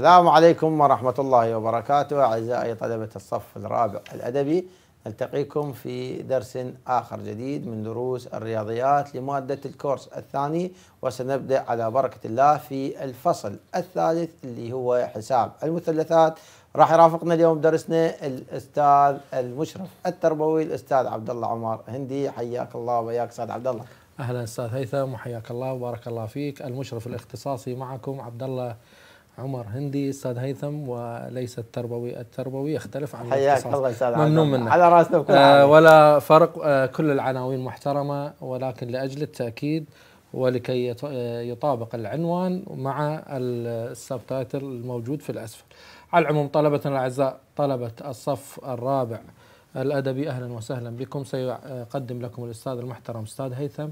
السلام عليكم ورحمة الله وبركاته أعزائي طلبة الصف الرابع الأدبي نلتقيكم في درس آخر جديد من دروس الرياضيات لمادة الكورس الثاني وسنبدأ على بركة الله في الفصل الثالث اللي هو حساب المثلثات راح يرافقنا اليوم درسنا الأستاذ المشرف التربوي الأستاذ عبد الله عمر هندي حياك الله وياك أستاذ عبد الله أهلا أستاذ هيثم وحياك الله وبارك الله فيك المشرف الاختصاصي معكم عبد الله عمر هندي استاذ هيثم وليس التربوي التربوي يختلف عن حياك الله استاذ ممنون منك على راسنا بكل آه ولا فرق آه كل العناوين محترمه ولكن لاجل التاكيد ولكي آه، يطابق العنوان مع السبتايتل الموجود في الاسفل على العموم طلبتنا الاعزاء طلبه الصف الرابع الادبي اهلا وسهلا بكم سيقدم لكم الاستاذ المحترم استاذ هيثم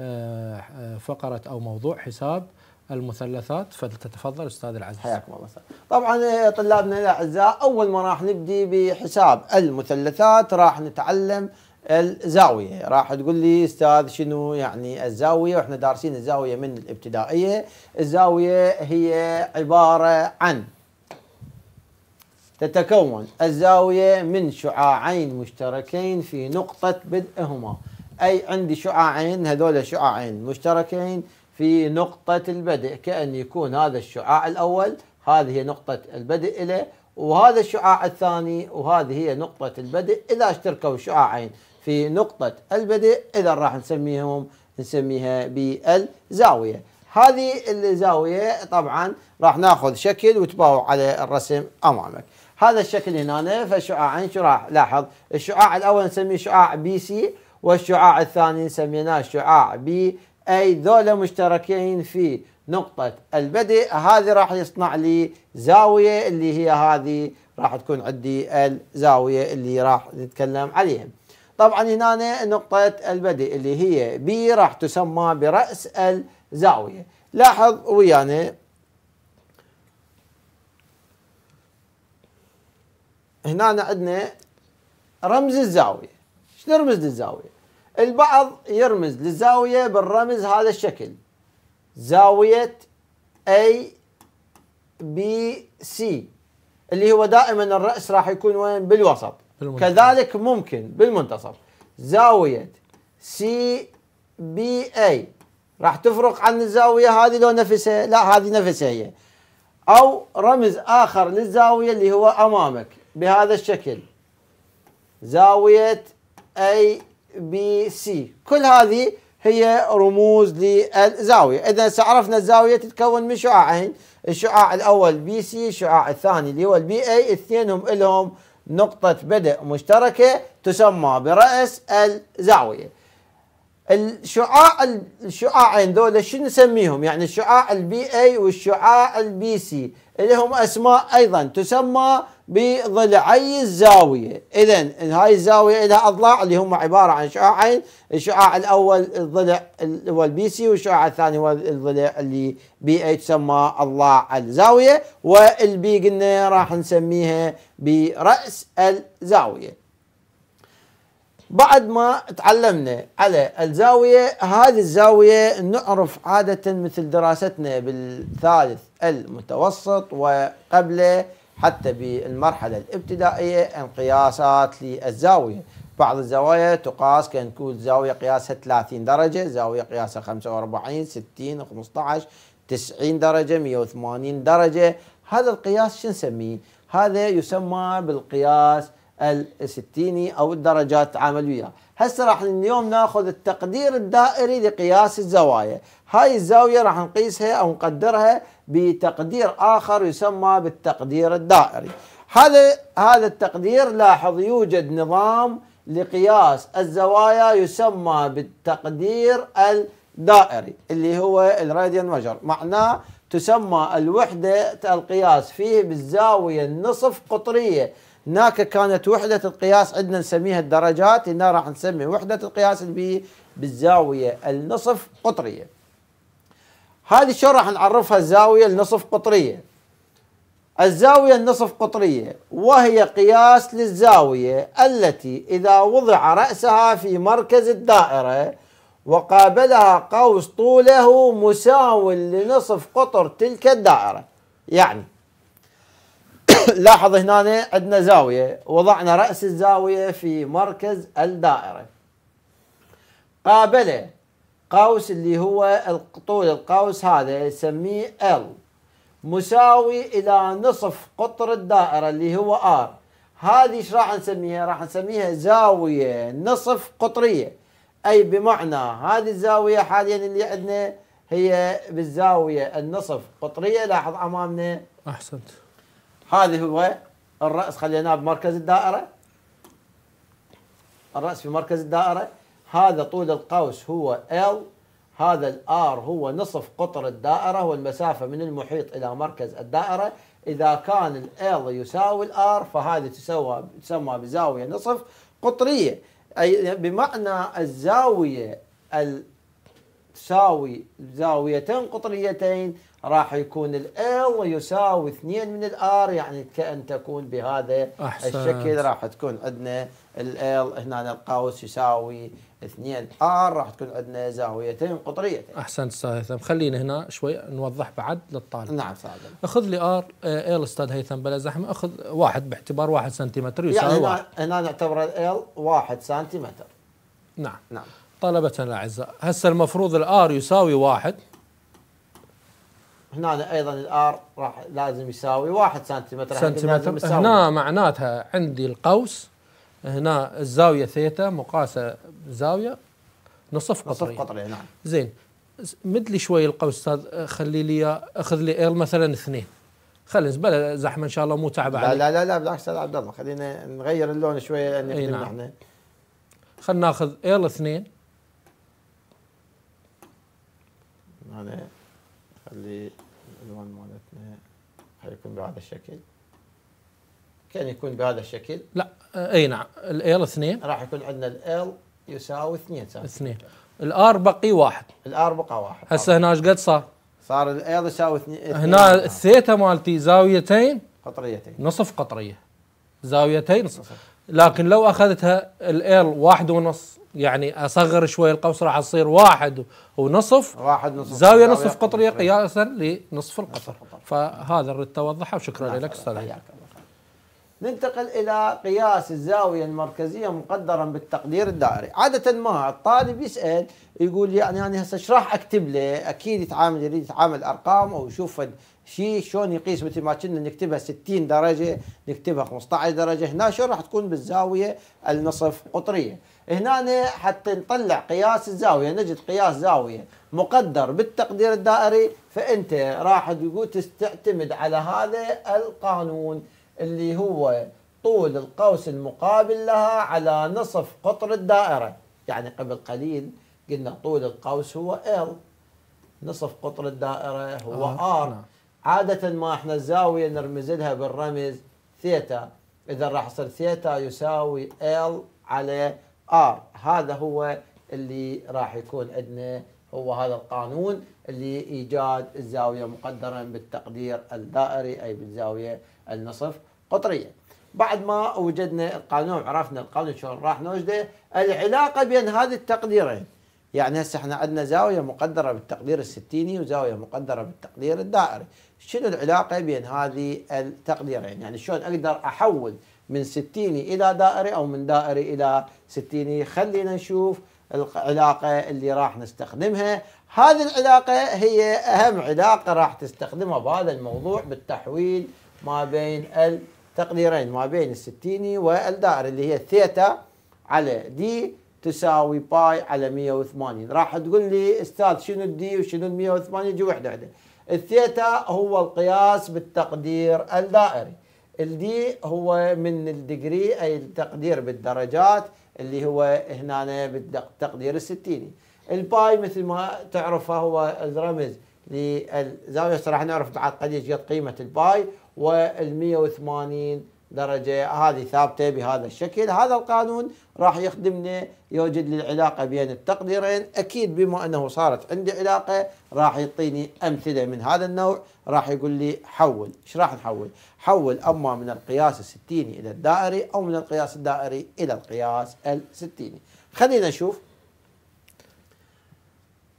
آه، آه، فقره او موضوع حساب المثلثات فلتتفضل استاذ العزيز حياكم الله استاذ طبعا إيه، طلابنا الاعزاء اول ما راح نبدي بحساب المثلثات راح نتعلم الزاويه راح تقول لي استاذ شنو يعني الزاويه واحنا دارسين الزاويه من الابتدائيه الزاويه هي عباره عن تتكون الزاويه من شعاعين مشتركين في نقطه بدءهما اي عندي شعاعين هذول شعاعين مشتركين في نقطة البدء كأن يكون هذا الشعاع الأول هذه هي نقطة البدء له وهذا الشعاع الثاني وهذه هي نقطة البدء إذا اشتركوا شعاعين في نقطة البدء إذا راح نسميهم نسميها بالزاوية هذه الزاوية طبعا راح ناخذ شكل وتباوع على الرسم أمامك هذا الشكل هنا فشعاعين شو راح لاحظ الشعاع الأول نسميه شعاع بي سي والشعاع الثاني سميناه شعاع بي أي ذولا مشتركين في نقطة البدء هذه راح يصنع لي زاوية اللي هي هذه راح تكون عندي الزاوية اللي راح نتكلم عليها طبعا هنا نقطة البدء اللي هي بي راح تسمى برأس الزاوية لاحظ ويانا هنا عندنا رمز الزاوية شنو رمز الزاوية؟ البعض يرمز للزاوية بالرمز هذا الشكل زاوية A B C اللي هو دائما الرأس راح يكون وين بالوسط بالمنتصف. كذلك ممكن بالمنتصف زاوية C B A راح تفرق عن الزاوية هذه لو نفسها لا هذه نفسها هي أو رمز آخر للزاوية اللي هو أمامك بهذا الشكل زاوية أي بي سي كل هذه هي رموز للزاوية إذا عرفنا الزاوية تتكون من شعاعين الشعاع الأول بي سي الشعاع الثاني اللي هو البي اي هم لهم نقطة بدء مشتركة تسمى برأس الزاوية الشعاع الشعاعين ذولا شو نسميهم يعني الشعاع البي اي والشعاع البي سي لهم اسماء ايضا تسمى بضلعي الزاويه اذا هاي الزاويه لها اضلاع اللي هم عباره عن شعاعين الشعاع الاول الضلع اللي هو البي سي والشعاع الثاني هو الضلع اللي بي اي تسمى اضلاع الزاويه والبي قلنا راح نسميها براس الزاويه بعد ما تعلمنا على الزاوية هذه الزاوية نعرف عادة مثل دراستنا بالثالث المتوسط وقبله حتى بالمرحلة الابتدائية انقياسات للزاوية بعض الزوايا تقاس كان زاوية قياسها 30 درجة زاوية قياسها 45 60 15 90 درجة 180 درجة هذا القياس شو نسميه هذا يسمى بالقياس الستيني او الدرجات تعامل وياه هسه راح اليوم ناخذ التقدير الدائري لقياس الزوايا هاي الزاويه راح نقيسها او نقدرها بتقدير اخر يسمى بالتقدير الدائري هذا هذا التقدير لاحظ يوجد نظام لقياس الزوايا يسمى بالتقدير الدائري اللي هو الراديان مجر معناه تسمى الوحده القياس فيه بالزاويه النصف قطريه هناك كانت وحدة القياس عندنا نسميها الدرجات هنا راح نسمي وحدة القياس البي بالزاوية النصف قطرية هذه شلون راح نعرفها الزاوية النصف قطرية الزاوية النصف قطرية وهي قياس للزاوية التي إذا وضع رأسها في مركز الدائرة وقابلها قوس طوله مساو لنصف قطر تلك الدائرة يعني لاحظ هنا عندنا زاوية وضعنا رأس الزاوية في مركز الدائرة قابله قوس اللي هو طول القوس هذا نسميه L مساوي إلى نصف قطر الدائرة اللي هو R هذه ايش راح نسميها؟ راح نسميها زاوية نصف قطرية أي بمعنى هذه الزاوية حاليا اللي عندنا هي بالزاوية النصف قطرية لاحظ أمامنا أحسنت هذا هو الرأس خليناه بمركز الدائرة الرأس في مركز الدائرة هذا طول القوس هو L هذا الار هو نصف قطر الدائرة والمسافة من المحيط إلى مركز الدائرة إذا كان ال يساوي الار فهذه تسوى تسمى بزاوية نصف قطرية أي بمعنى الزاوية تساوي زاويتين قطريتين راح يكون ال يساوي 2 من الار يعني كأن تكون بهذا أحسنت. الشكل راح تكون عندنا ال هنا القوس يساوي 2 ار راح تكون عندنا زاويتين قطريتين. احسنت استاذ هيثم خلينا هنا شوي نوضح بعد للطالب. نعم استاذ خذ لي ار ال آه، استاذ هيثم بلا زحمه اخذ واحد باعتبار واحد سنتيمتر يساوي يعني واحد. هنا نعتبر ال واحد سنتيمتر. نعم. نعم. طلبتنا الاعزاء هسه المفروض الار يساوي واحد هنا ايضا الار راح لازم يساوي 1 سنتيمتر سنتيمتر هنا معناتها عندي القوس هنا الزاويه ثيتا مقاسه زاويه نصف قطري نصف قطري نعم زين مد لي شوي القوس استاذ خلي لي اخذ لي ال مثلا اثنين خلص بلا زحمه ان شاء الله مو تعب عليك لا لا لا بالعكس استاذ عبد الله خلينا نغير اللون شويه يعني اي نعم. خلينا ناخذ ال اثنين هذا خلي الالوان مالتنا حيكون بهذا الشكل كان يكون بهذا الشكل لا آه، اي نعم ال اثنين راح يكون عندنا ال يساوي اثنين ساكن اثنين الار بقي واحد الار بقى واحد هسه هنا ايش قد صار؟ صار ال يساوي اثنين هنا الثيتا مالتي زاويتين قطريتين نصف قطريه زاويتين نصف لكن لو اخذتها ال واحد ونص يعني اصغر شوي القوس راح تصير واحد ونصف واحد نصف زاويه نصف قطريه قياسا لنصف القطر فهذا الرد توضحه وشكرا لك استاذ ننتقل الى قياس الزاويه المركزيه مقدرا بالتقدير الدائري، عاده ما الطالب يسال يقول يعني انا هسه ايش راح اكتب له؟ اكيد يتعامل يريد يتعامل ارقام او يشوف شيء شلون يقيس مثل ما كنا نكتبها 60 درجه نكتبها 15 درجه، هنا شلون راح تكون بالزاويه النصف قطريه، هنا حتى نطلع قياس الزاوية نجد قياس زاوية مقدر بالتقدير الدائري فأنت راح تقول تعتمد على هذا القانون اللي هو طول القوس المقابل لها على نصف قطر الدائرة يعني قبل قليل قلنا طول القوس هو L نصف قطر الدائرة هو آه، R نعم. عادة ما احنا الزاوية نرمز لها بالرمز ثيتا إذا راح يصير ثيتا يساوي L على ار آه، هذا هو اللي راح يكون عندنا هو هذا القانون اللي ايجاد الزاويه مقدرا بالتقدير الدائري اي بالزاويه النصف قطريه. بعد ما وجدنا القانون عرفنا القانون شلون راح نوجده العلاقه بين هذه التقديرين يعني هسه احنا عندنا زاويه مقدره بالتقدير الستيني وزاويه مقدره بالتقدير الدائري شنو العلاقه بين هذه التقديرين يعني شلون اقدر احول من 60 إلى دائري أو من دائري إلى 60 خلينا نشوف العلاقة اللي راح نستخدمها هذه العلاقة هي أهم علاقة راح تستخدمها بهذا الموضوع بالتحويل ما بين التقديرين ما بين الستيني والدائرة اللي هي ثيتا على دي تساوي باي على 180 راح تقول لي استاذ شنو الدي وشنو ال 180 يجي وحده وحده الثيتا هو القياس بالتقدير الدائري الدي هو من الدجري أي التقدير بالدرجات اللي هو هنا بالتقدير الستيني الباي مثل ما تعرفه هو الرمز للزاوية صراحة نعرف بعد قد قيمة الباي وال 180 درجة هذه ثابتة بهذا الشكل هذا القانون راح يخدمنا يوجد لي العلاقة بين التقديرين أكيد بما أنه صارت عندي علاقة راح يعطيني أمثلة من هذا النوع راح يقول لي حول إيش راح نحول حول أما من القياس الستيني إلى الدائري أو من القياس الدائري إلى القياس الستيني خلينا نشوف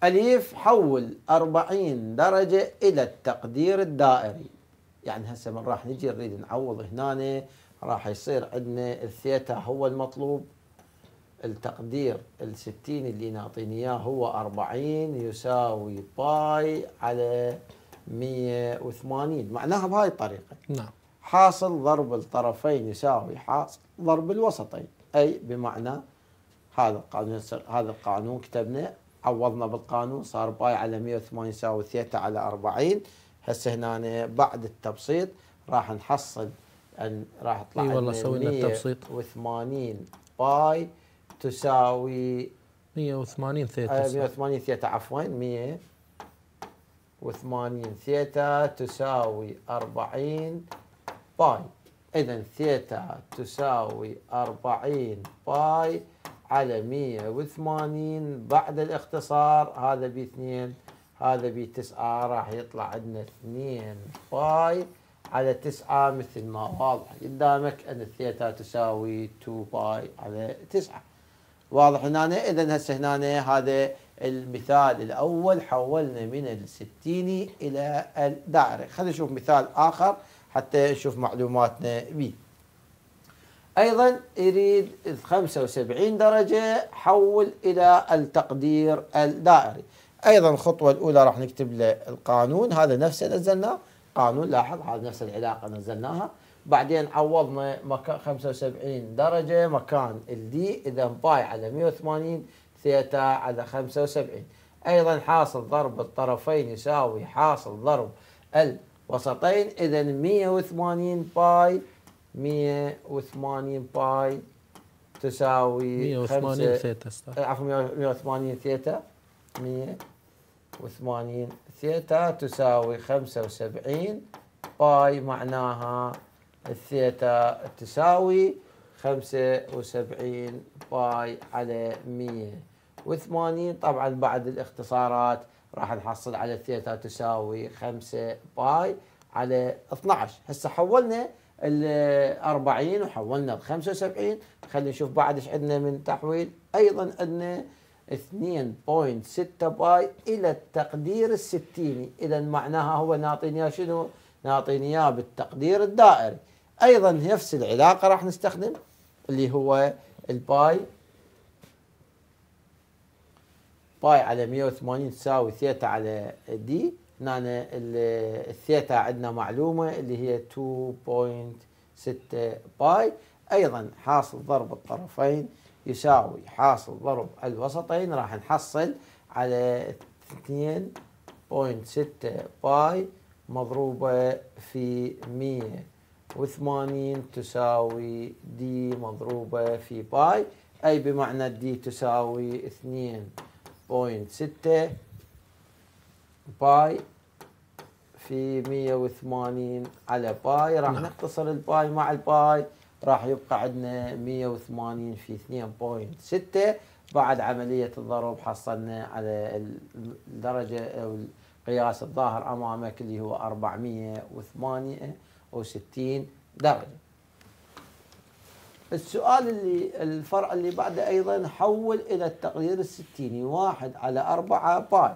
أليف حول 40 درجة إلى التقدير الدائري يعني هسه من راح نجي نريد نعوض هنا راح يصير عندنا الثيتا هو المطلوب التقدير الستين اللي نعطيني اياه هو أربعين يساوي باي على مية وثمانين معناها بهاي الطريقة نعم حاصل ضرب الطرفين يساوي حاصل ضرب الوسطين أي بمعنى هذا القانون هذا القانون كتبنا عوضنا بالقانون صار باي على 180 يساوي ثيتا على 40 هسه هنا بعد التبسيط راح نحصل ان راح يطلع اي والله سوينا التبسيط 180 باي تساوي 180 ثيتا 180 آه، ثيتا عفوا 180 ثيتا تساوي 40 باي اذا ثيتا تساوي 40 باي على 180 بعد الاختصار هذا ب 2 هذا بي 9 راح يطلع عندنا 2 باي على 9 مثل ما واضح قدامك ان الثيتا تساوي 2 باي على 9 واضح هنا اذا هسه هنا هذا المثال الاول حولنا من الستيني الى الدائري خلينا نشوف مثال اخر حتى نشوف معلوماتنا به ايضا يريد 75 درجه حول الى التقدير الدائري ايضا الخطوه الاولى راح نكتب له القانون هذا نفسه نزلناه قانون لاحظ هذا نفس العلاقه نزلناها بعدين عوضنا مكان 75 درجه مكان الدي اذا باي على 180 ثيتا على 75 ايضا حاصل ضرب الطرفين يساوي حاصل ضرب الوسطين اذا 180 باي 180 باي تساوي 180 ثيتا عفوا 180 ثيتا 100 وثمانين ثيتا تساوي خمسة وسبعين باي معناها الثيتا تساوي خمسة وسبعين باي على مية وثمانين طبعا بعد الاختصارات راح نحصل على الثيتا تساوي خمسة باي على 12 هسه حولنا ال 40 وحولنا ال 75 خلينا نشوف بعد ايش عندنا من تحويل ايضا عندنا 2.6 باي الى التقدير الستيني اذا معناها هو ناطيني شنو ناطيني بالتقدير الدائري ايضا نفس العلاقه راح نستخدم اللي هو الباي باي على 180 تساوي ثيتا على دي هنا الثيتا عندنا معلومه اللي هي 2.6 باي ايضا حاصل ضرب الطرفين يساوي حاصل ضرب الوسطين راح نحصل على 2.6 باي مضروبة في 180 تساوي دي مضروبة في باي أي بمعنى دي تساوي 2.6 باي في 180 على باي راح نعم. نختصر الباي مع الباي راح يبقى عندنا 180 في 2.6 بعد عملية الضرب حصلنا على الدرجة أو القياس الظاهر أمامك اللي هو 468 درجة السؤال اللي الفرع اللي بعده أيضا حول إلى التقدير الستيني واحد على أربعة باي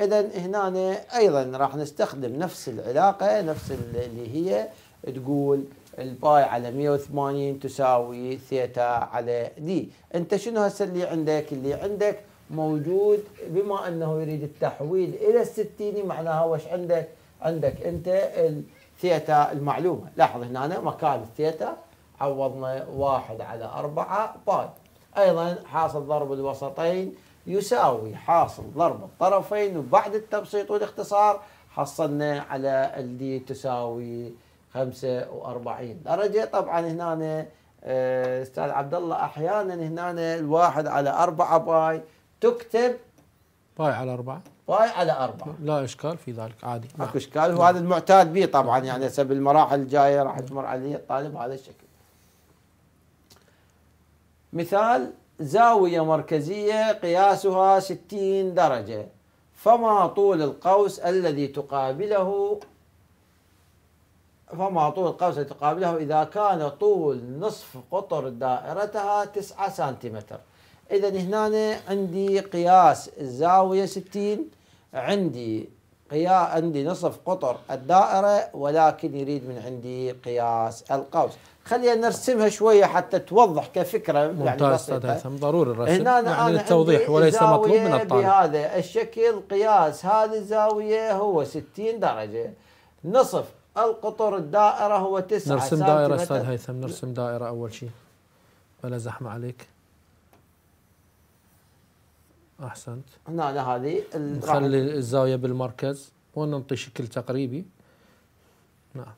إذا هنا أيضا راح نستخدم نفس العلاقة نفس اللي هي تقول الباي على 180 تساوي ثيتا على دي انت شنو هسه اللي عندك اللي عندك موجود بما انه يريد التحويل الى الستيني معناها وش عندك عندك انت الثيتا المعلومه لاحظ هنا مكان الثيتا عوضنا واحد على أربعة باي ايضا حاصل ضرب الوسطين يساوي حاصل ضرب الطرفين وبعد التبسيط والاختصار حصلنا على الدي تساوي 45 درجه طبعا هنا آه، استاذ عبد الله احيانا هنا الواحد على 4 باي تكتب باي على 4 باي على 4 لا اشكال في ذلك عادي اكو اشكال وهذا المعتاد به طبعا يعني حسب المراحل الجايه راح نعم. تمر عليه الطالب هذا الشكل مثال زاوية مركزية قياسها 60 درجة فما طول القوس الذي تقابله فما طول قوس تقابله إذا كان طول نصف قطر دائرتها 9 سنتيمتر إذا هنا عندي قياس الزاوية 60 عندي قيا عندي نصف قطر الدائرة ولكن يريد من عندي قياس القوس خلينا نرسمها شوية حتى توضح كفكرة يعني ممتاز يعني أستاذ هيثم ضروري الرسم هنا أنا للتوضيح يعني وليس مطلوب من الطالب بهذا الشكل قياس هذه الزاوية هو 60 درجة نصف القطر الدائرة هو تسعة نرسم دائرة أستاذ هيثم نرسم دائرة أول شيء بلا زحمة عليك أحسنت هنا هذه نخلي الزاوية بالمركز وننطي شكل تقريبي نعم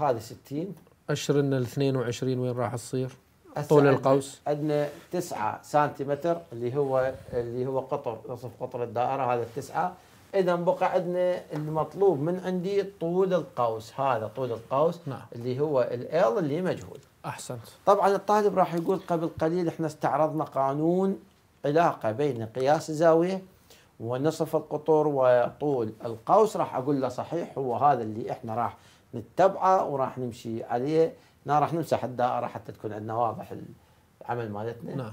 هذه 60 أشر لنا ال 22 وين راح تصير؟ طول القوس عندنا 9 سنتيمتر اللي هو اللي هو قطر نصف قطر الدائره هذا التسعه اذا بقى عندنا المطلوب من عندي طول القوس هذا طول القوس نعم. اللي هو ال اللي مجهول احسنت طبعا الطالب راح يقول قبل قليل احنا استعرضنا قانون علاقه بين قياس الزاويه ونصف القطر وطول القوس راح اقول له صحيح هو هذا اللي احنا راح نتبعه وراح نمشي عليه راح نمسح الدائره حتى تكون عندنا واضح العمل مالتنا نعم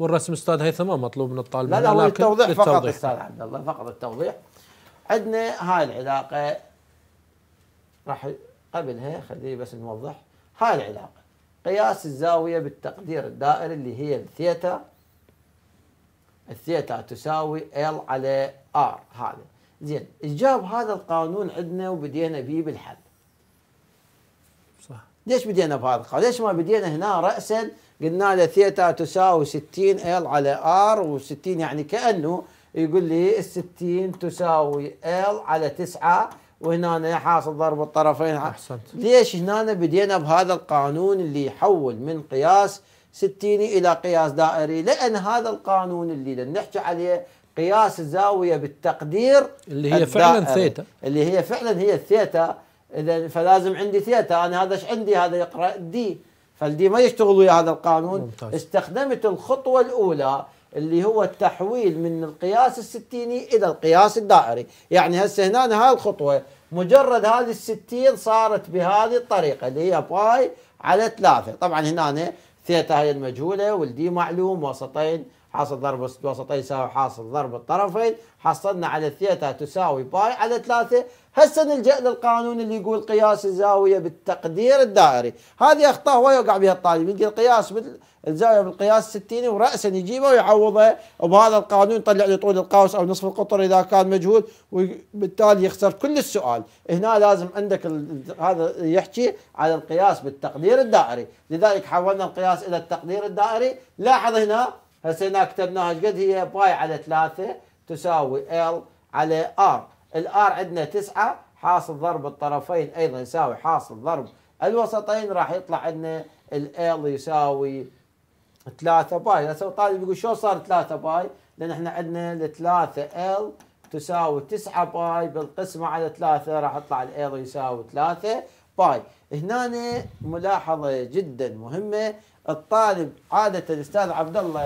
والرسم استاذ هيثم مطلوب من الطالب لا لا هو التوضيح فقط استاذ عبد الله فقط التوضيح عندنا هاي العلاقه راح قبلها خليني بس نوضح هاي العلاقه قياس الزاويه بالتقدير الدائري اللي هي الثيتا الثيتا تساوي ال على ار هذا زين جاب هذا القانون عندنا وبدينا به بالحل ليش بدينا بهذا ليش ما بدينا هنا رأسا قلنا له ثيتا تساوي 60 ال على ار و60 يعني كأنه يقول لي ال 60 تساوي ال على 9 وهنا أنا حاصل ضرب الطرفين احسنت ليش هنا بدينا بهذا القانون اللي يحول من قياس ستيني الى قياس دائري لان هذا القانون اللي نحكي عليه قياس الزاويه بالتقدير اللي هي الدائري. فعلا ثيتا اللي هي فعلا هي الثيتا اذا فلازم عندي ثيتا انا هذا ايش عندي هذا يقرا دي فالدي ما يشتغل ويا هذا القانون ممتاز. استخدمت الخطوه الاولى اللي هو التحويل من القياس الستيني الى القياس الدائري يعني هسه هنا هاي الخطوه مجرد هذه الستين صارت بهذه الطريقه اللي هي باي على ثلاثه طبعا هنا ثيتا هي المجهوله والدي معلوم وسطين حاصل ضرب وسطين يساوي حاصل ضرب الطرفين حصلنا على الثيتا تساوي باي على ثلاثة هسه نلجا للقانون اللي يقول قياس الزاويه بالتقدير الدائري هذه اخطاء هو يوقع بها الطالب يلقى القياس الزاويه بالقياس 60 وراسا يجيبه ويعوضه وبهذا القانون يطلع له طول القوس او نصف القطر اذا كان مجهول وبالتالي يخسر كل السؤال هنا لازم عندك هذا يحكي على القياس بالتقدير الدائري لذلك حولنا القياس الى التقدير الدائري لاحظ هنا هسه هنا كتبناها قد هي باي على 3 تساوي ال على ار الار عندنا 9 حاصل ضرب الطرفين ايضا يساوي حاصل ضرب الوسطين راح يطلع عندنا ال يساوي 3 باي هسه الطالب يقول شو صار 3 باي؟ لان احنا عندنا ال 3 ال تساوي 9 باي بالقسمه على 3 راح يطلع ال يساوي 3 باي هنا ملاحظه جدا مهمه الطالب عاده الاستاذ عبد الله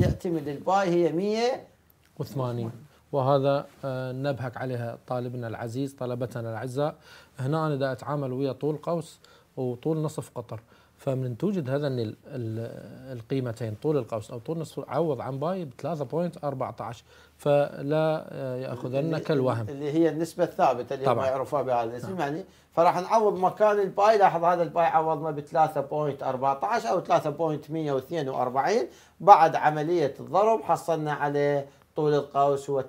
يعتمد الباي هي 180 وهذا آه، نبهك عليها طالبنا العزيز طلبتنا الأعزاء هنا أنا دا أتعامل ويا طول قوس وطول نصف قطر فمن توجد هذا القيمتين طول القوس او طول نصف عوض عن باي ب 3.14 فلا آه، ياخذنك الوهم اللي هي النسبه الثابته اللي طبعا. ما يعرفها بهذا الاسم نعم. يعني فراح نعوض مكان الباي لاحظ هذا الباي عوضنا ب 3.14 او 3.142 بعد عمليه الضرب حصلنا على طول القوس هو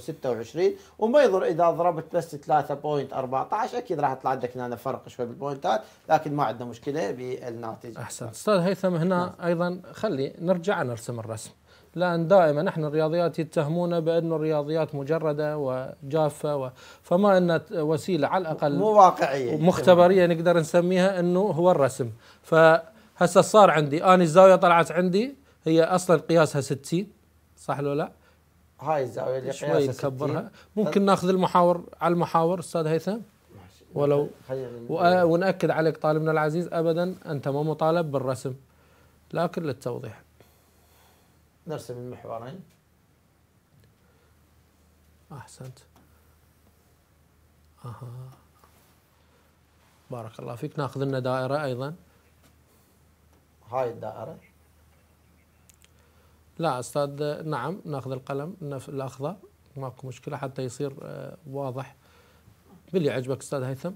9.426 وما يضر اذا ضربت بس 3.14 اكيد راح يطلع عندك هنا فرق شوي بالبوينتات لكن ما عندنا مشكله بالناتج احسن استاذ هيثم هنا نعم. ايضا خلي نرجع نرسم الرسم لان دائما احنا الرياضيات يتهمونا بانه الرياضيات مجرده وجافه و... فما ان وسيله على الاقل مو واقعيه مختبريه نقدر نسميها انه هو الرسم فهسه صار عندي انا الزاويه طلعت عندي هي اصلا قياسها 60 صح لو لا؟ هاي الزاويه اللي شوي نكبرها ممكن ناخذ المحاور على المحاور استاذ هيثم ولو ونأكد عليك طالبنا العزيز ابدا انت ما مطالب بالرسم لكن للتوضيح نرسم المحورين احسنت اها بارك الله فيك ناخذ لنا دائره ايضا هاي الدائره لا أستاذ نعم ناخذ القلم الأخضر ماكو مشكلة حتى يصير آه، واضح باللي عجبك أستاذ هيثم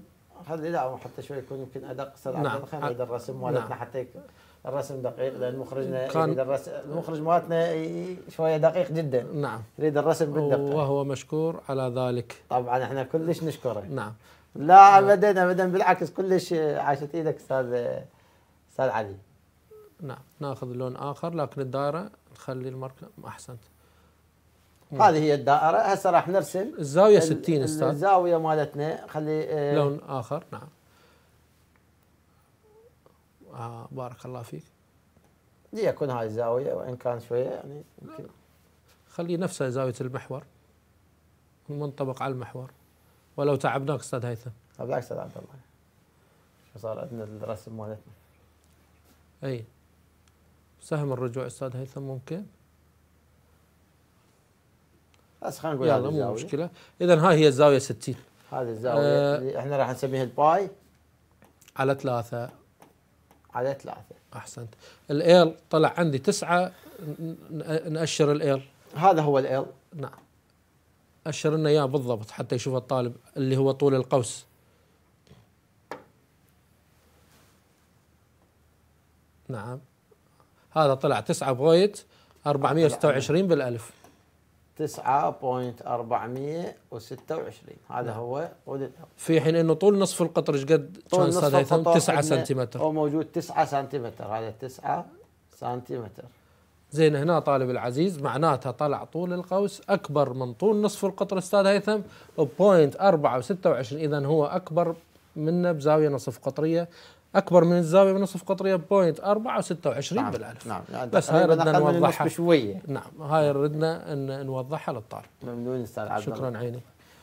هذا لا حتى شوي يكون يمكن ادق استاذ نعم. خلينا نعيد الرسم نعم. مالتنا نعم. حتى الرسم دقيق لان مخرجنا كان يريد الرسم المخرج مالتنا شويه دقيق جدا نعم يريد الرسم بالدقه وهو مشكور على ذلك طبعا احنا كلش نشكره نعم لا ابدا نعم. ابدا بالعكس كلش عاشت ايدك استاذ استاذ علي نعم ناخذ لون اخر لكن الدائره نخلي المركب احسنت هذه هي الدائرة هسه راح نرسم الزاوية 60 استاذ الزاوية مالتنا خلي اه لون اخر نعم آه بارك الله فيك ليكون هاي الزاوية وان كان شوية يعني يمكن خلي نفسها زاوية المحور منطبق على المحور ولو تعبناك استاذ هيثم تعبناك استاذ عبد الله شو صار عندنا الرسم مالتنا اي سهم الرجوع استاذ هيثم ممكن؟ بس خلينا نقول يلا مو مشكله اذا هاي هي الزاويه 60 هذه الزاويه آه احنا راح نسميها الباي على ثلاثة على ثلاثة احسنت الإيل طلع عندي تسعة نأشر الإيل هذا هو الإيل نعم أشر لنا اياه بالضبط حتى يشوف الطالب اللي هو طول القوس نعم هذا طلع 9 بوينت 426 بالالف 9.426 هذا نعم. هو طول في حين انه طول نصف القطر ايش قد كان هذا 9 سنتيمتر هو موجود 9 سنتيمتر هذا 9 سنتيمتر زين هنا طالب العزيز معناتها طلع طول القوس اكبر من طول نصف القطر استاذ هيثم ب 0.426 اذا هو اكبر منه بزاويه نصف قطريه اكبر من الزاويه بنصف قطريه بوينت 4 و26 نعم بالالف نعم يعني بس هاي ردنا نوضحها شويه نعم هاي ردنا ان نوضحها للطالب ممنون استاذ عبد شكرا عيني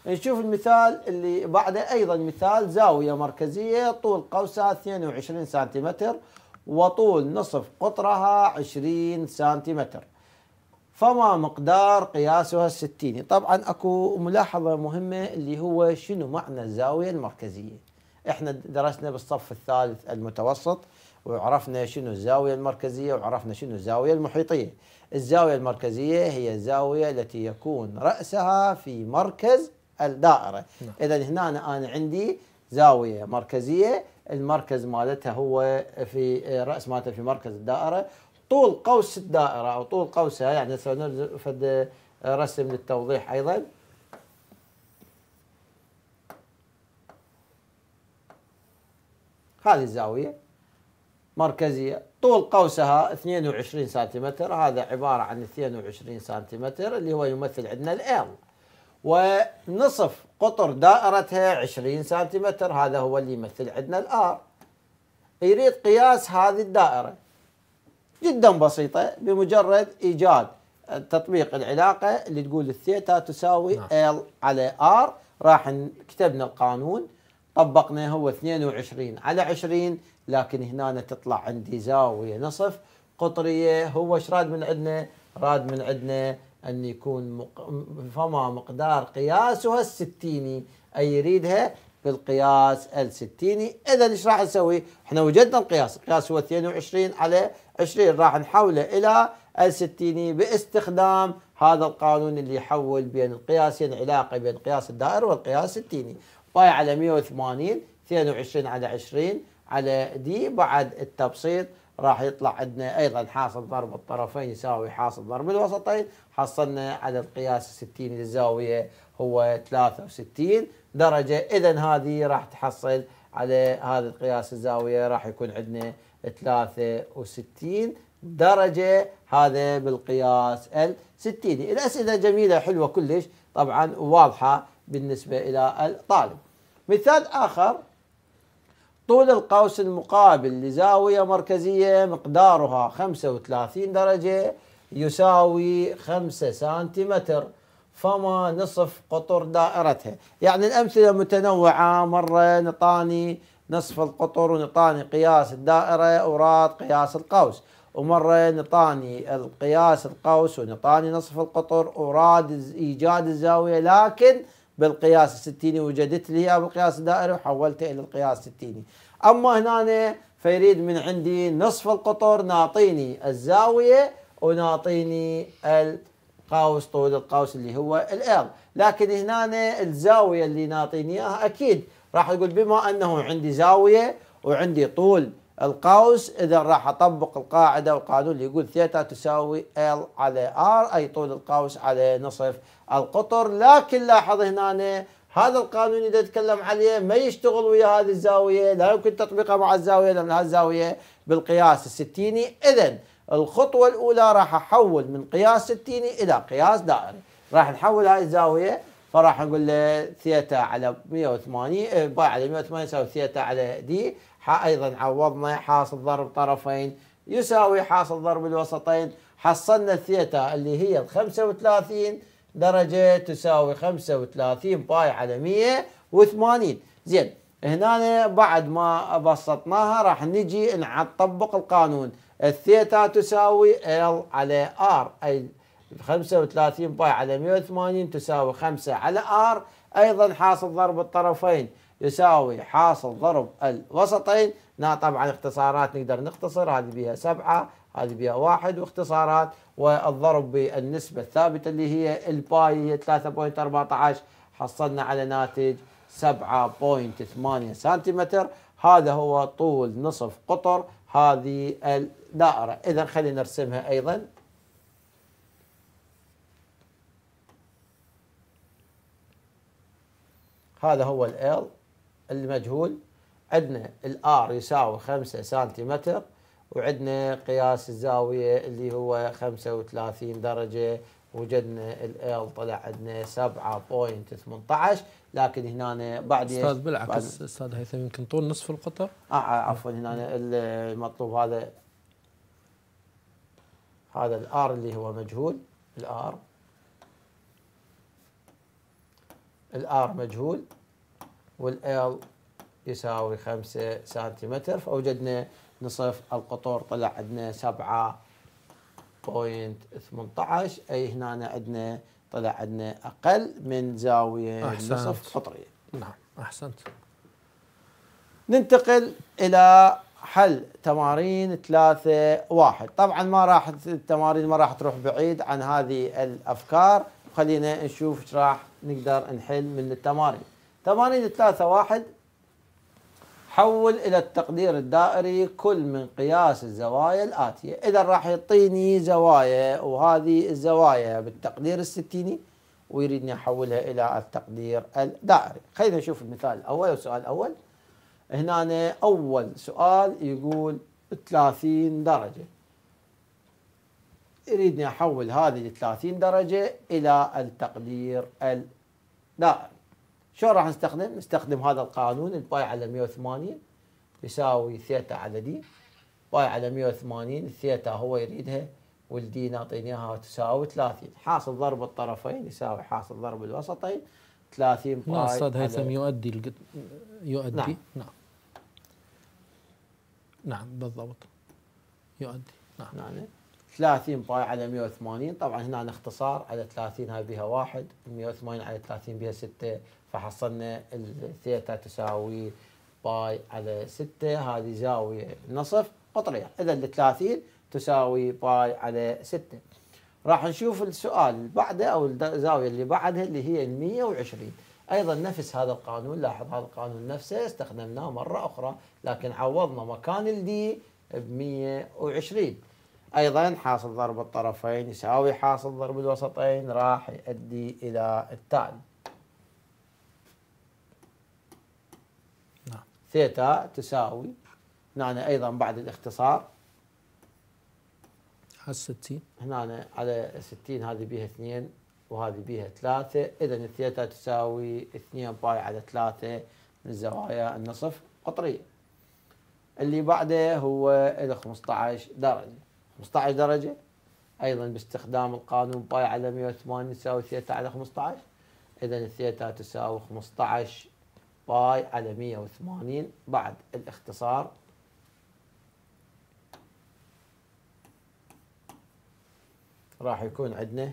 نشوف المثال اللي بعده ايضا مثال زاويه مركزيه طول قوسها 22 سنتيمتر وطول نصف قطرها 20 سنتيمتر فما مقدار قياسها الستيني طبعا اكو ملاحظه مهمه اللي هو شنو معنى الزاويه المركزيه احنا درسنا بالصف الثالث المتوسط وعرفنا شنو الزاويه المركزيه وعرفنا شنو الزاويه المحيطيه. الزاويه المركزيه هي الزاويه التي يكون راسها في مركز الدائره. نعم. اذا هنا انا عندي زاويه مركزيه المركز مالتها هو في راس مالتها في مركز الدائره طول قوس الدائره او طول قوسها يعني سنرسم رسم للتوضيح ايضا هذه الزاوية مركزية طول قوسها 22 سنتيمتر هذا عبارة عن 22 سنتيمتر اللي هو يمثل عندنا ال ونصف قطر دائرتها 20 سنتيمتر هذا هو اللي يمثل عندنا الار يريد قياس هذه الدائرة جدا بسيطة بمجرد إيجاد تطبيق العلاقة اللي تقول الثيتا تساوي ال نعم. على ار راح كتبنا القانون طبقنا هو 22 على 20 لكن هنا تطلع عندي زاوية نصف قطرية هو ايش راد من عندنا؟ راد من عندنا أن يكون مق... فما مقدار قياسها الستيني أي يريدها بالقياس الستيني إذا ايش راح نسوي؟ احنا وجدنا القياس القياس هو 22 على 20 راح نحوله إلى الستيني باستخدام هذا القانون اللي يحول بين القياسين يعني علاقة بين قياس الدائر والقياس الستيني باي على 180 22 على 20 على دي بعد التبسيط راح يطلع عندنا ايضا حاصل ضرب الطرفين يساوي حاصل ضرب الوسطين حصلنا على القياس 60 للزاويه هو 63 درجه اذا هذه راح تحصل على هذا القياس الزاويه راح يكون عندنا 63 درجه هذا بالقياس ال 60 الاسئله جميله حلوه كلش طبعا واضحه بالنسبة إلى الطالب مثال آخر طول القوس المقابل لزاوية مركزية مقدارها 35 درجة يساوي 5 سنتيمتر فما نصف قطر دائرتها يعني الأمثلة متنوعة مرة نطاني نصف القطر ونطاني قياس الدائرة وراد قياس القوس ومرة نطاني القياس القوس ونطاني نصف القطر وراد إيجاد الزاوية لكن بالقياس الستيني وجدت لي اياه بالقياس الدائري وحولته الى القياس الستيني اما هنا فيريد من عندي نصف القطر ناطيني الزاويه وناطيني القوس طول القوس اللي هو ال لكن هنا الزاويه اللي ناطيني اياها اكيد راح اقول بما انه عندي زاويه وعندي طول القوس اذا راح اطبق القاعده والقانون اللي يقول ثيتا تساوي ال على ار اي طول القوس على نصف القطر لكن لاحظ هنا هذا القانون اللي اتكلم عليه ما يشتغل ويا هذه الزاويه لا يمكن تطبيقها مع الزاويه لان هذه الزاويه بالقياس الستيني اذا الخطوه الاولى راح احول من قياس ستيني الى قياس دائري راح نحول هاي الزاويه فراح نقول له ثيتا على 180 آه، باي على 180 يساوي ثيتا على دي ايضا عوضنا حاصل ضرب طرفين يساوي حاصل ضرب الوسطين حصلنا الثيتا اللي هي ال 35 درجة تساوي 35 باي على 180 زين هنا بعد ما بسطناها راح نجي نطبق القانون الثيتا تساوي ال على ار أي 35 باي على 180 تساوي 5 على ار أيضا حاصل ضرب الطرفين يساوي حاصل ضرب الوسطين طبعا اختصارات نقدر نختصر هذه بها 7 هذه بها واحد واختصارات والضرب بالنسبة الثابتة اللي هي الباي هي 3.14 حصلنا على ناتج 7.8 سنتيمتر هذا هو طول نصف قطر هذه الدائرة إذا خلينا نرسمها أيضا هذا هو ال المجهول عندنا الار يساوي 5 سنتيمتر وعندنا قياس الزاوية اللي هو 35 درجة وجدنا ال ال طلع عندنا 7.18 لكن هنا بعد استاذ بالعكس استاذ هيثم يمكن طول نصف القطر اه, آه، عفوا هنا المطلوب هذا هذا الار اللي هو مجهول الار الار مجهول والال يساوي 5 سنتيمتر فوجدنا نصف القطر طلع عندنا 7.18 اي هنا عندنا طلع عندنا اقل من زاويه أحسنت. نصف قطريه نعم احسنت ننتقل الى حل تمارين ثلاثة واحد طبعا ما راح التمارين ما راح تروح بعيد عن هذه الأفكار خلينا نشوف ايش راح نقدر نحل من التمارين تمارين ثلاثة واحد حول إلى التقدير الدائري كل من قياس الزوايا الآتية إذا راح يعطيني زوايا وهذه الزوايا بالتقدير الستيني ويريدني أحولها إلى التقدير الدائري خلينا نشوف المثال الأول أو السؤال الأول هنا أول سؤال يقول 30 درجة يريدني أحول هذه 30 درجة إلى التقدير الدائري شلون راح نستخدم؟ نستخدم هذا القانون الباي على 180 يساوي ثيتا على دي باي على 180 الثيتا هو يريدها والدي نعطيناها تساوي 30 حاصل ضرب الطرفين يساوي حاصل ضرب الوسطين 30 باي نعم استاذ هيثم يؤدي القط... يؤدي نعم. نعم نعم بالضبط يؤدي نعم نعم 30 باي على 180 طبعا هنا اختصار على 30 هاي بها 1 180 على 30 بها 6 فحصلنا الثيتا تساوي باي على 6 هذه زاوية نصف قطرية يعني. إذا ال 30 تساوي باي على 6 راح نشوف السؤال اللي بعده أو الزاوية اللي بعدها اللي هي ال 120 أيضا نفس هذا القانون لاحظ هذا القانون نفسه استخدمناه مرة أخرى لكن عوضنا مكان الدي ب 120 أيضا حاصل ضرب الطرفين يساوي حاصل ضرب الوسطين راح يؤدي إلى التالي ثيتا تساوي هنا ايضا بعد الاختصار على 60 هنا على 60 هذه بيها 2 وهذه بيها 3 اذا الثيتا تساوي 2 باي على 3 من زوايا النصف قطريه اللي بعده هو الى 15 درجه 15 درجه ايضا باستخدام القانون باي على 180 تساوي ثيتا على 15 اذا الثيتا تساوي 15 باي على 180 بعد الاختصار راح يكون عندنا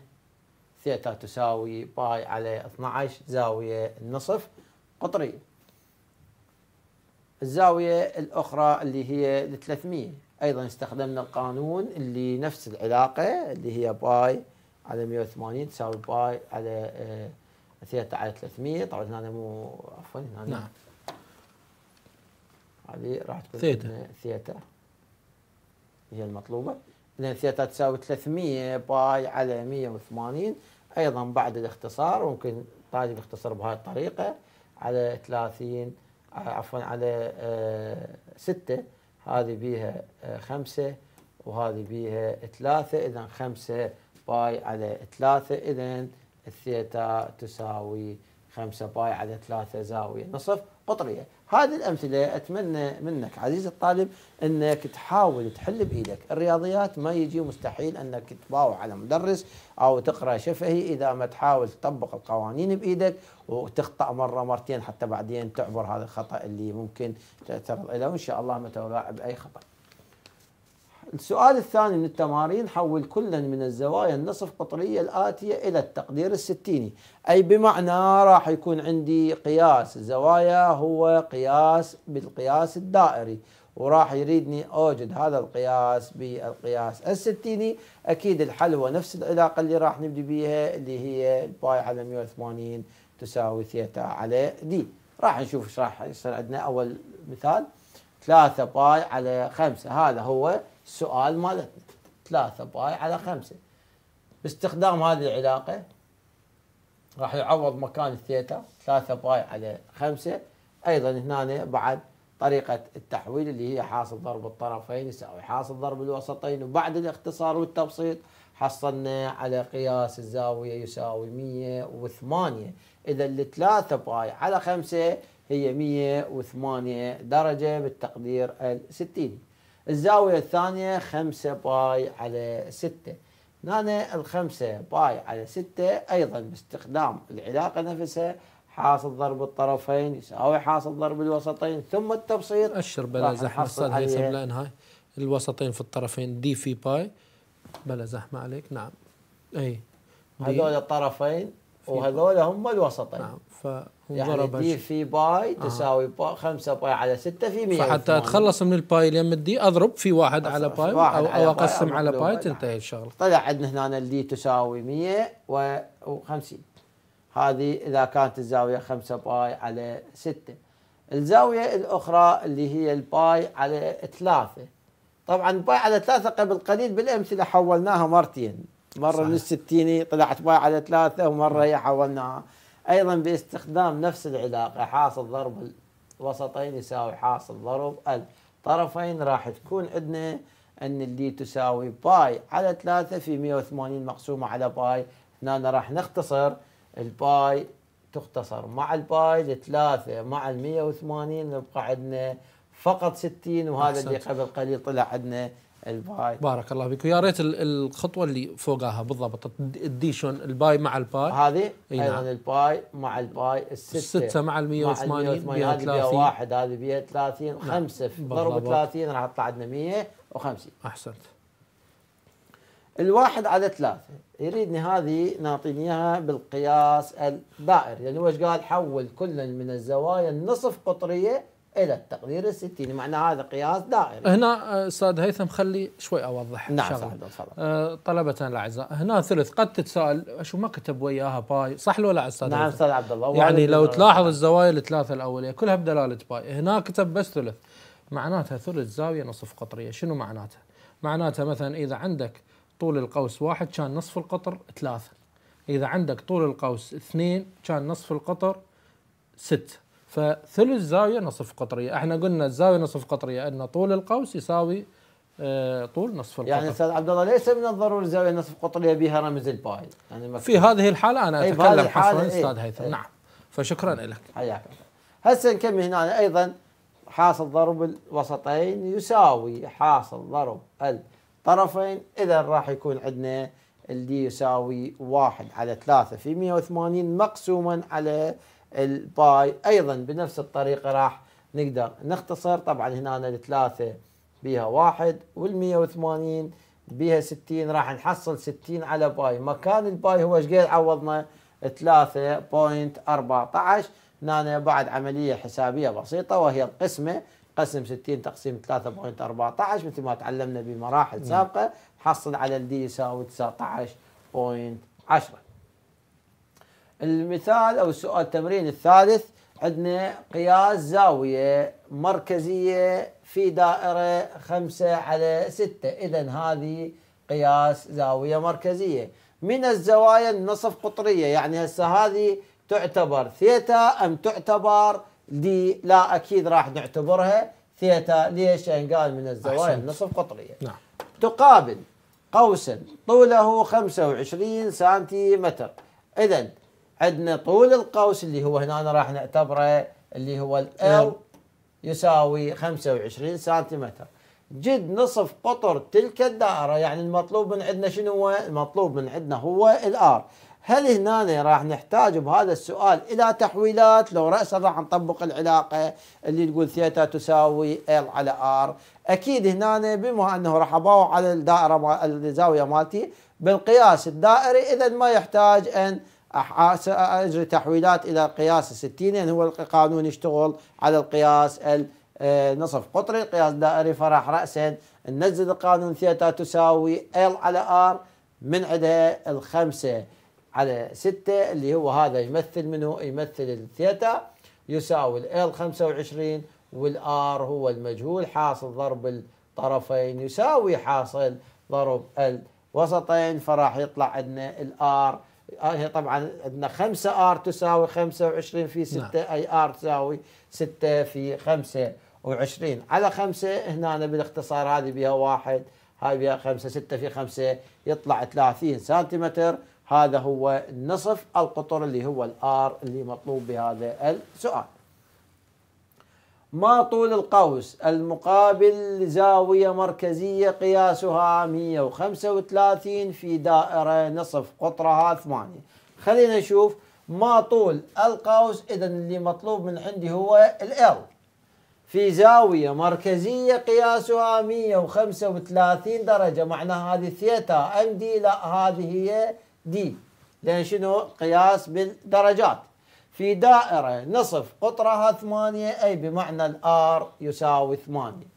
ثيتا تساوي باي على 12 زاوية النصف قطرية الزاوية الأخرى اللي هي 300 أيضا استخدمنا القانون اللي نفس العلاقة اللي هي باي على 180 تساوي باي على آه، اثيرا تعالى 300 طبعا هنا مو عفوا هنا نعم هذه راح تكون ثيتا ثيتا هي المطلوبه اذا ثيتا تساوي 300 باي على 180 ايضا بعد الاختصار ممكن طالب يختصر بهذه الطريقه على 30 عفوا على 6 آه، هذه بيها 5 آه، وهذه بيها 3 اذا 5 باي على 3 اذا الثيتا تساوي 5 باي على 3 زاوية نصف قطرية هذه الأمثلة أتمنى منك عزيز الطالب أنك تحاول تحل بإيدك الرياضيات ما يجي مستحيل أنك تباوع على مدرس أو تقرأ شفهي إذا ما تحاول تطبق القوانين بإيدك وتخطأ مرة مرتين حتى بعدين تعبر هذا الخطأ اللي ممكن تعترض له وإن شاء الله ما تولاعب أي خطأ السؤال الثاني من التمارين حول كلا من الزوايا النصف قطرية الآتية إلى التقدير الستيني أي بمعنى راح يكون عندي قياس الزوايا هو قياس بالقياس الدائري وراح يريدني أوجد هذا القياس بالقياس الستيني أكيد الحل هو نفس العلاقة اللي راح نبدي بيها اللي هي الباي على 180 تساوي ثيتا على دي راح نشوف ايش راح يصير عندنا أول مثال 3 باي على 5 هذا هو السؤال مالتنا ثلاثة باي على خمسة باستخدام هذه العلاقة راح يعوض مكان الثيتا ثلاثة باي على خمسة أيضا هنا بعد طريقة التحويل اللي هي حاصل ضرب الطرفين يساوي حاصل ضرب الوسطين وبعد الاختصار والتبسيط حصلنا على قياس الزاوية يساوي 108 إذا الثلاثة باي على خمسة هي 108 درجة بالتقدير الستيني الزاوية الثانية خمسة باي على ستة هنا الخمسة باي على ستة أيضا باستخدام العلاقة نفسها حاصل ضرب الطرفين يساوي حاصل ضرب الوسطين ثم التبسيط أشر بلا زحمة أستاذ هيثم لأن هاي الوسطين في الطرفين دي في باي بلا زحمة عليك نعم أي هذول الطرفين وهذول هم الوسطين نعم فانضرب يعني دي في باي آه. تساوي باي 5 باي على 6 في 100 فحتى اتخلص من الباي اللي يم الدي اضرب في واحد على باي واحد او, أو اقسم على باي تنتهي الشغله طلع عندنا هنا الدي تساوي 150 هذه اذا كانت الزاويه 5 باي على 6 الزاويه الاخرى اللي هي الباي على 3 طبعا باي على 3 قبل قليل بالامثله حولناها مرتين مره صحيح. من الستيني طلعت باي على ثلاثه ومره هي نعم. حولناها ايضا باستخدام نفس العلاقه حاصل ضرب الوسطين يساوي حاصل ضرب الطرفين راح تكون عندنا ان اللي تساوي باي على ثلاثه في 180 مقسومه على باي هنا راح نختصر الباي تختصر مع الباي لثلاثة مع ال 180 نبقى عندنا فقط 60 وهذا أحسنت. اللي قبل قليل طلع عندنا الباي بارك الله فيك ويا ريت الخطوه اللي فوقها بالضبط تدي شلون الباي مع الباي هذه ايضا نعم. الباي مع الباي السته السته مع ال 180 بيها 30 هذه بيها واحد هذه بيها 30 نعم. خمسه ضرب 30 راح تطلع عندنا 150 احسنت الواحد على ثلاثة يريدني هذه نعطيني اياها بالقياس الدائري يعني وش قال حول كل من الزوايا النصف قطرية الى التقدير الستيني معنى هذا قياس دائري هنا آه، استاذ هيثم خلي شوي اوضح نعم شغله آه، طلبتنا الاعزاء هنا ثلث قد تتساءل شو ما كتب وياها باي صح لو لا استاذ نعم استاذ عبد الله يعني لو تلاحظ الزوايا الثلاثه الاوليه كلها بدلاله باي هنا كتب بس ثلث معناتها ثلث زاويه نصف قطريه شنو معناتها معناتها مثلا اذا عندك طول القوس واحد كان نصف القطر ثلاثة إذا عندك طول القوس اثنين كان نصف القطر سته فثلث زاوية نصف قطرية احنا قلنا الزاوية نصف قطرية ان طول القوس يساوي آه، طول نصف القطر يعني استاذ عبد الله ليس من الضروري الزاوية نصف قطرية بها رمز الباي يعني في هذه الحالة انا اتكلم حصرا استاذ إيه. هيثم إيه. نعم فشكرا لك حياك هسه نكمل هنا ايضا حاصل ضرب الوسطين يساوي حاصل ضرب الطرفين اذا راح يكون عندنا اللي يساوي واحد على ثلاثة في 180 مقسوما على الباي ايضا بنفس الطريقه راح نقدر نختصر طبعا هنا الثلاثه بيها واحد وال180 بيها 60 راح نحصل 60 على باي مكان الباي هو ايش قد عوضنا 3.14 هنا بعد عمليه حسابيه بسيطه وهي القسمه قسم 60 تقسيم 3.14 مثل ما تعلمنا بمراحل نعم. سابقه حصل على الدي يساوي 19.10 المثال او السؤال التمرين الثالث عندنا قياس زاويه مركزيه في دائره 5 على 6 اذا هذه قياس زاويه مركزيه من الزوايا النصف قطريه يعني هسه هذه تعتبر ثيتا ام تعتبر دي لا اكيد راح نعتبرها ثيتا ليش؟ لان قال من الزوايا النصف قطريه نعم تقابل قوسا طوله 25 سنتيمتر اذا عندنا طول القوس اللي هو هنا أنا راح نعتبره اللي هو ال يساوي 25 سنتيمتر جد نصف قطر تلك الدائرة يعني المطلوب من عندنا شنو هو المطلوب من عندنا هو الار هل هنا راح نحتاج بهذا السؤال إلى تحويلات لو رأسا راح نطبق العلاقة اللي تقول ثيتا تساوي ال على ار أكيد هنا بما أنه راح أباوع على الدائرة الزاوية مالتي بالقياس الدائري إذا ما يحتاج أن اجري تحويلات الى قياس 60 لان هو القانون يشتغل على القياس النصف آه، قطري القياس دائري فرح راسا ننزل القانون ثيتا تساوي ال على ار من عندها الخمسه على ستة اللي هو هذا يمثل منه يمثل الثيتا يساوي ال 25 والار هو المجهول حاصل ضرب الطرفين يساوي حاصل ضرب الوسطين فراح يطلع عندنا الار آه، هي طبعا عندنا 5 ار تساوي 25 في 6 نعم. اي ار تساوي 6 في 25 على 5 هنا بالاختصار هذه بها 1 هاي بها 5 6 في 5 يطلع 30 سنتيمتر هذا هو النصف القطر اللي هو الار اللي مطلوب بهذا السؤال ما طول القوس المقابل لزاوية مركزية قياسها 135 في دائرة نصف قطرها 8 خلينا نشوف ما طول القوس إذا اللي مطلوب من عندي هو ال في زاوية مركزية قياسها 135 درجة معناها هذه ثيتا ام دي لا هذه هي دي لأن شنو قياس بالدرجات في دائرة نصف قطرها ثمانية أي بمعنى الآر يساوي ثمانية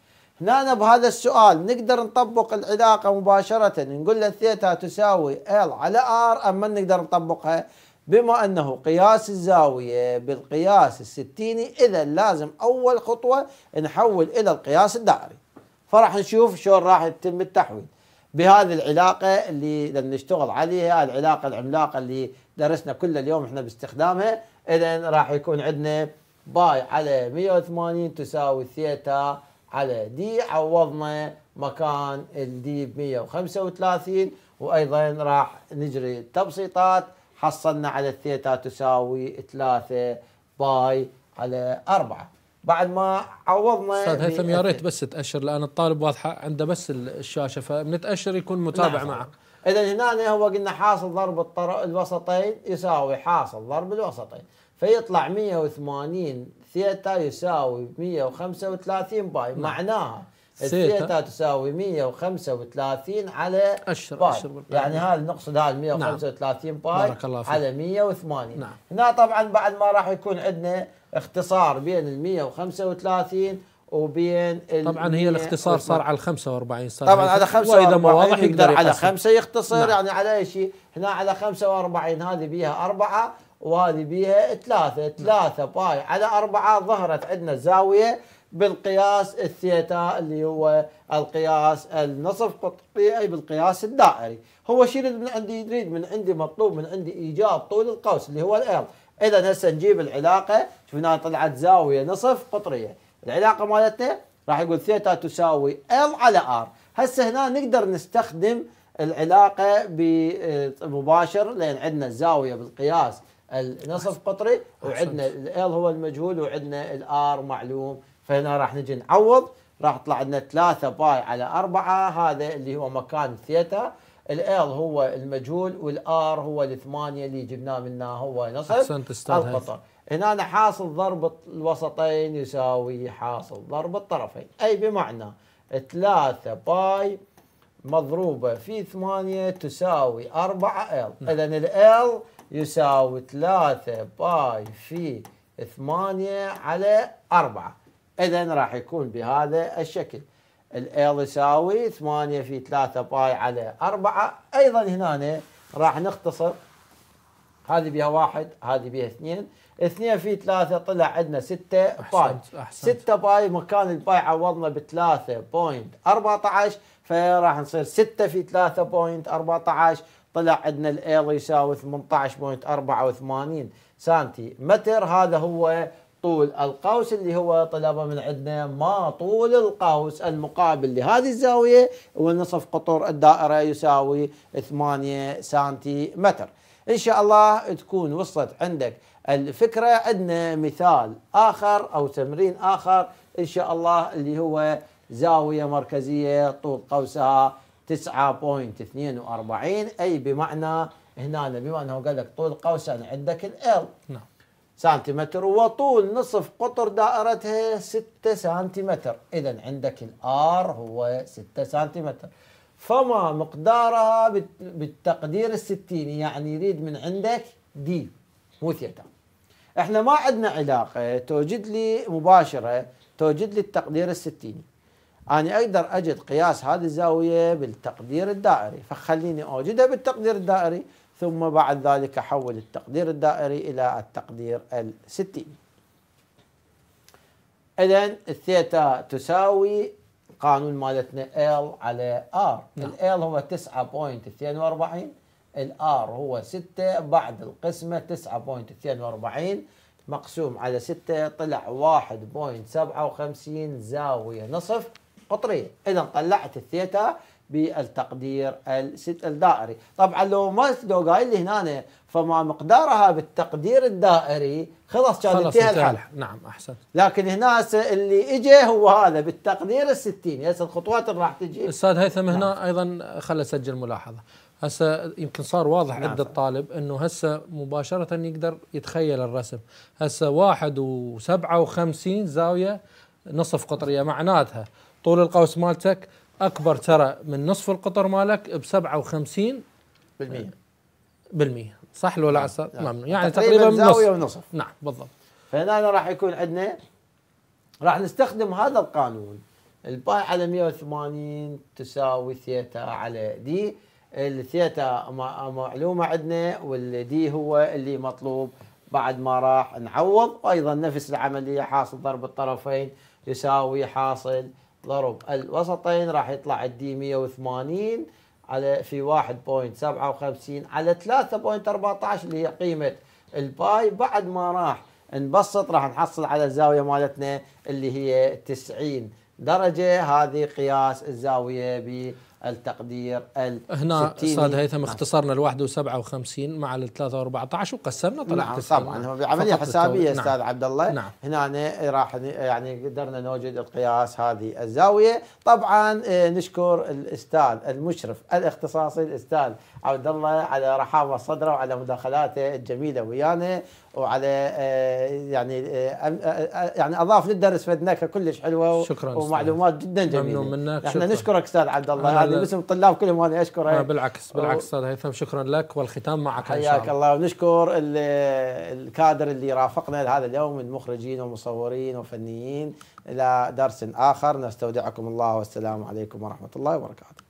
هنا بهذا السؤال نقدر نطبق العلاقة مباشرة نقول له ثيتا تساوي L على R أما نقدر نطبقها بما أنه قياس الزاوية بالقياس الستيني إذا لازم أول خطوة نحول إلى القياس الدائري فراح نشوف شلون راح يتم التحويل بهذه العلاقة اللي نشتغل عليها العلاقة العملاقة اللي درسنا كل اليوم احنا باستخدامها اذا راح يكون عندنا باي على 180 تساوي ثيتا على دي عوضنا مكان الدي ب 135 وايضا راح نجري التبسيطات حصلنا على الثيتا تساوي 3 باي على 4 بعد ما عوضنا استاذ هيثم يا ريت بس تاشر لان الطالب واضحه عنده بس الشاشه فمن تاشر يكون متابع نعم. معك اذا هنا هو قلنا حاصل ضرب الطر... الوسطين يساوي حاصل ضرب الوسطين فيطلع 180 ثيتا يساوي 135 باي نعم. معناها الثيتا تساوي 135 على أشر باي أشر يعني هذا نقصد هذا 135 نعم. باي بارك الله فيك. على 180 نعم. هنا طبعا بعد ما راح يكون عندنا اختصار بين ال 135 وبين طبعا هي الاختصار صار على 45 صار طبعا على 45 واذا ما واضح يقدر على 5 يختصر نعم. يعني على شيء هنا على 45 هذه بيها اربعه وهذه بيها ثلاثه ثلاثه باي على اربعه ظهرت عندنا زاويه بالقياس الثيتا اللي هو القياس النصف اي بالقياس الدائري هو شنو من عندي يريد من عندي مطلوب من عندي ايجاب طول القوس اللي هو ال اذا هسه نجيب العلاقه شفنا طلعت زاويه نصف قطريه العلاقه مالتنا راح يقول ثيتا تساوي ال على ار هسه هنا نقدر نستخدم العلاقه بمباشر لان عندنا الزاويه بالقياس النصف قطري وعندنا ال هو المجهول وعندنا الار معلوم فهنا راح نجي نعوض راح تطلع عندنا 3 باي على 4 هذا اللي هو مكان ثيتا ال هو المجهول والار هو الثمانيه اللي جبناه منها هو نصف القطر هنا أنا حاصل ضرب الوسطين يساوي حاصل ضرب الطرفين أي بمعنى 3 باي مضروبة في 8 تساوي 4 نعم. ال إذا ال يساوي 3 باي في 8 على 4 إذا راح يكون بهذا الشكل ال يساوي 8 في 3 باي على 4 أيضا هنا راح نختصر هذه بها واحد هذه بها اثنين اثنين في ثلاثة طلع عندنا ستة باي ستة باي مكان الباي عوضنا بثلاثة بوينت أربعة عشر فراح نصير ستة في ثلاثة بوينت أربعة عشر طلع عندنا الايل يساوي 18.84 سنتي متر هذا هو طول القوس اللي هو طلبه من عندنا ما طول القوس المقابل لهذه الزاويه ونصف قطر الدائره يساوي 8 سنتي متر إن شاء الله تكون وصلت عندك الفكرة عندنا مثال آخر أو تمرين آخر إن شاء الله اللي هو زاوية مركزية طول قوسها 9.42 أي بمعنى هنا بما أنه قال لك طول قوس أنا عندك ال نعم سنتيمتر وطول نصف قطر دائرتها 6 سنتيمتر إذا عندك الآر هو 6 سنتيمتر فما مقدارها بالتقدير الستيني يعني يريد من عندك دي مو ثيتا احنا ما عندنا علاقة توجد لي مباشرة توجد لي التقدير الستيني أنا أقدر أجد قياس هذه الزاوية بالتقدير الدائري فخليني أوجدها بالتقدير الدائري ثم بعد ذلك أحول التقدير الدائري إلى التقدير الستيني إذا الثيتا تساوي قانون مالتنا نعم. ال على ار ال ال هو 9.42 ال الار هو 6 بعد القسمه 9.42 مقسوم على 6 طلع 1.57 زاويه نصف قطريه اذا طلعت الثيتا بالتقدير الست الدائري طبعا لو ما لو قايل لي هنا فما مقدارها بالتقدير الدائري خلص كان انتهى الحل نعم احسن لكن هنا اللي اجى هو هذا بالتقدير 60 هسه الخطوات اللي راح تجي استاذ هيثم هنا نعم. ايضا خل اسجل ملاحظه هسه يمكن صار واضح نعم. عند الطالب انه هسه مباشره يقدر يتخيل الرسم هسه واحد و57 زاويه نصف قطريه معناتها طول القوس مالتك اكبر ترى من نصف القطر مالك ب 57 بالمية بالمية صح ولا لا نعم، استاذ؟ نعم. نعم يعني تقريبا زاويه ونصف نعم بالضبط فهنا راح يكون عندنا راح نستخدم هذا القانون الباي على 180 تساوي ثيتا على دي الثيتا معلومه عندنا والدي هو اللي مطلوب بعد ما راح نعوض وايضا نفس العمليه حاصل ضرب الطرفين يساوي حاصل ضرب الوسطين راح يطلع الدي 180 على في 1.57 على 3.14 اللي هي قيمة الباي بعد ما راح نبسط راح نحصل على الزاوية مالتنا اللي هي 90 درجة هذه قياس الزاوية ب التقدير هنا استاذ هيثم اختصرنا ال 51 مع ال 314 وقسمنا طلع نعم طبعا هو بعمليه حسابيه نعم، استاذ عبد الله نعم هنا راح يعني قدرنا نوجد القياس هذه الزاويه طبعا آه، نشكر الاستاذ المشرف الاختصاصي الاستاذ عبد الله على رحابه صدره وعلى مداخلاته الجميله ويانا وعلى آه، يعني آه، آه، يعني اضاف للدرس فدناك كلش حلوه شكرا ومعلومات أستاذ. جدا جميله ممنون منك احنا نشكرك استاذ عبد الله هذا باسم الطلاب كلهم انا اشكره بالعكس بالعكس استاذ هيثم شكرا لك والختام معك ان شاء الله حياك الله ونشكر الكادر اللي رافقنا لهذا اليوم من مخرجين ومصورين وفنيين الى درس اخر نستودعكم الله والسلام عليكم ورحمه الله وبركاته